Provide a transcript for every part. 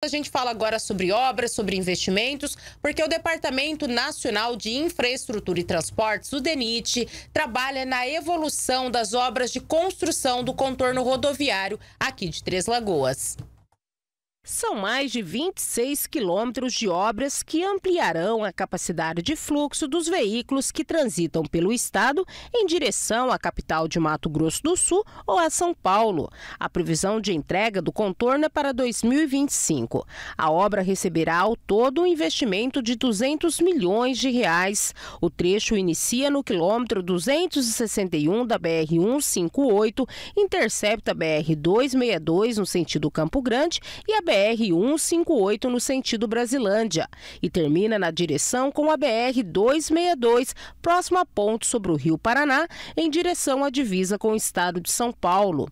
A gente fala agora sobre obras, sobre investimentos, porque o Departamento Nacional de Infraestrutura e Transportes, o DENIT, trabalha na evolução das obras de construção do contorno rodoviário aqui de Três Lagoas. São mais de 26 quilômetros de obras que ampliarão a capacidade de fluxo dos veículos que transitam pelo estado em direção à capital de Mato Grosso do Sul ou a São Paulo. A previsão de entrega do contorno é para 2025. A obra receberá ao todo um investimento de 200 milhões de reais. O trecho inicia no quilômetro 261 da BR 158, intercepta a BR 262 no sentido Campo Grande e a BR BR-158 no sentido Brasilândia e termina na direção com a BR-262, próxima a ponto sobre o Rio Paraná, em direção à divisa com o estado de São Paulo.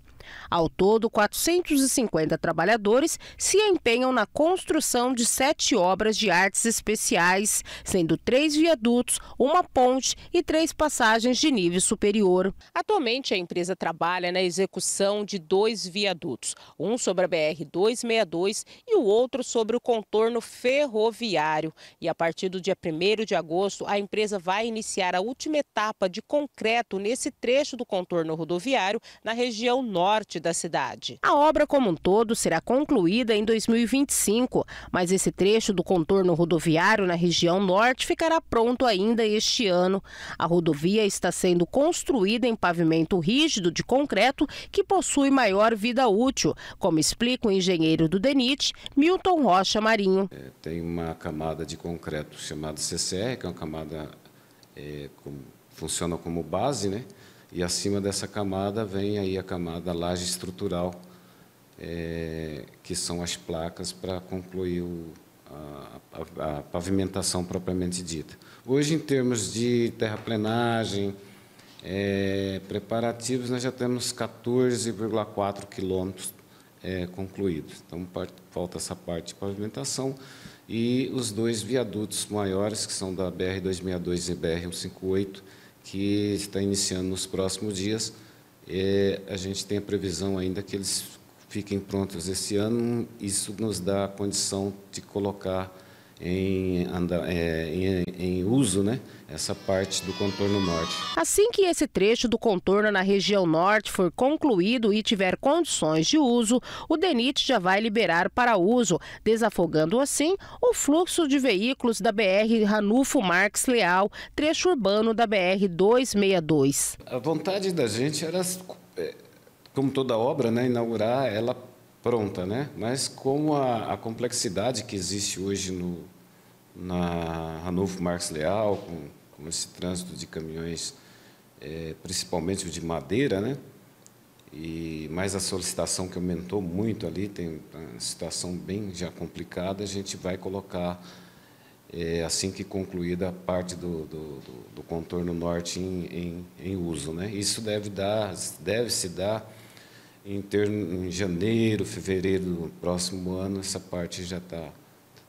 Ao todo, 450 trabalhadores se empenham na construção de sete obras de artes especiais, sendo três viadutos, uma ponte e três passagens de nível superior. Atualmente, a empresa trabalha na execução de dois viadutos, um sobre a BR-262 e o outro sobre o contorno ferroviário. E a partir do dia 1 de agosto, a empresa vai iniciar a última etapa de concreto nesse trecho do contorno rodoviário na região norte norte da cidade. A obra como um todo será concluída em 2025, mas esse trecho do contorno rodoviário na região norte ficará pronto ainda este ano. A rodovia está sendo construída em pavimento rígido de concreto que possui maior vida útil, como explica o engenheiro do DENIT, Milton Rocha Marinho. É, tem uma camada de concreto chamada CCR, que é uma camada é, funciona como base, né? E acima dessa camada vem aí a camada laje estrutural, é, que são as placas para concluir o, a, a, a, pavimentação propriamente dita. Hoje, em termos de terraplenagem, é, preparativos, nós já temos 14,4 quilômetros é, concluídos. Então, part, falta essa parte de pavimentação e os dois viadutos maiores, que são da BR-262 e BR-158, que está iniciando nos próximos dias. É, a gente tem a previsão ainda que eles fiquem prontos esse ano. Isso nos dá a condição de colocar em, é, em, em, uso né, essa parte do contorno norte. Assim que esse trecho do contorno na região norte for concluído e tiver condições de uso, o DENIT já vai liberar para uso, desafogando assim o fluxo de veículos da BR Ranulfo Marques Leal, trecho urbano da BR 262. A vontade da gente era, é, como toda obra, né, inaugurar ela pronta, né? Mas como a, a complexidade que existe hoje no, na Ranulfo Marx Leal, com, com esse trânsito de caminhões, é, principalmente o de madeira, né? E mais a solicitação que aumentou muito ali, tem uma situação bem já complicada, a gente vai colocar, é, assim que concluída a parte do, do, do, do contorno norte em, em, em, uso. Né? Isso deve, dar, deve se dar em, termo, em janeiro, fevereiro do próximo ano, essa parte já está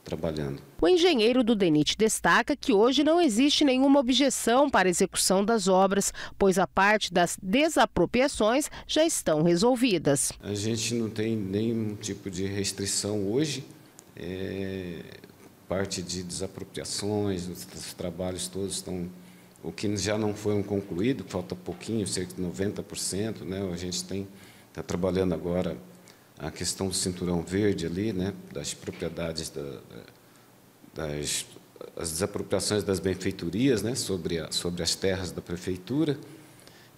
trabalhando. o engenheiro do DENIT destaca que hoje não existe nenhuma objeção para a execução das obras, pois a parte das desapropriações já estão resolvidas. A gente não tem nenhum tipo de restrição hoje, é, parte de desapropriações, os trabalhos todos estão... O que já não foi um concluído, falta pouquinho, cerca de 90%, né? a gente tem está trabalhando agora a questão do cinturão verde ali, né, das propriedades, da, das as desapropriações das benfeitorias né, sobre, a, sobre as terras da prefeitura.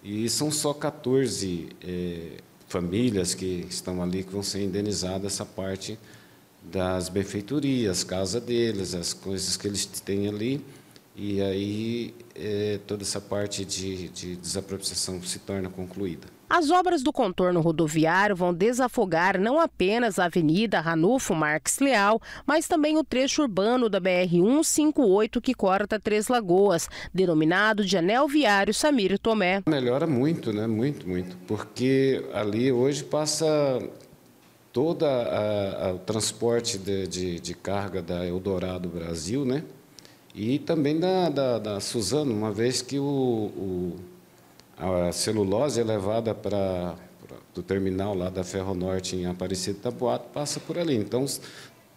E são só 14 é, eh, famílias que estão ali que vão ser indenizadas essa parte das benfeitorias, casa deles, as coisas que eles têm ali. E aí é, toda essa parte de, de desapropriação se torna concluída. As obras do contorno rodoviário vão desafogar não apenas a Avenida Ranulfo Marques Leal, mas também o trecho urbano da BR-158 que corta Três Lagoas, denominado de Anel Viário Samir Tomé. Melhora muito, né? Muito, muito. Porque ali hoje passa todo o transporte de, de, de, carga da Eldorado Brasil, né? E também da, da, da Suzano, uma vez que o, o a celulose é levada para do terminal lá da Ferronorte em Aparecida Taboato, passa por ali. Então,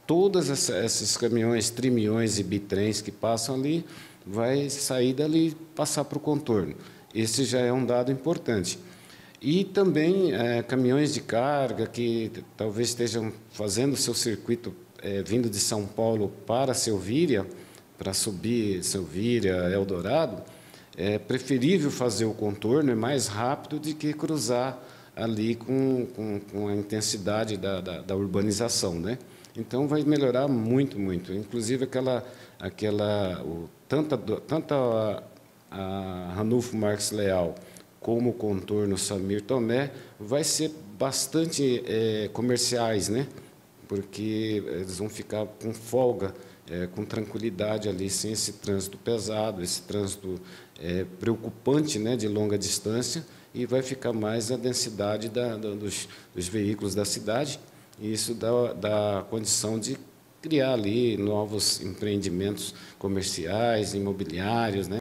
todos esses caminhões, trimiões e bitrens que passam ali, vai sair dali e passar para o contorno. Esse já é um dado importante. E também é, caminhões de carga que talvez estejam fazendo seu circuito é, vindo de São Paulo para Selvíria, para subir Selvíria, Eldorado, é preferível fazer o contorno, é mais rápido do que cruzar ali com, com, com a intensidade da, da, da, urbanização, né? Então vai melhorar muito, muito. Inclusive aquela, aquela o, tanta, tanta a, a Ranulfo Marques Leal como o contorno Samir Tomé vai ser bastante é, comerciais, né? Porque eles vão ficar com folga é, com tranquilidade ali, sem esse trânsito pesado, esse trânsito é, preocupante né, de longa distância, e vai ficar mais a densidade da, da, dos, dos, veículos da cidade, e isso dá, dá condição de criar ali novos empreendimentos comerciais, imobiliários, né?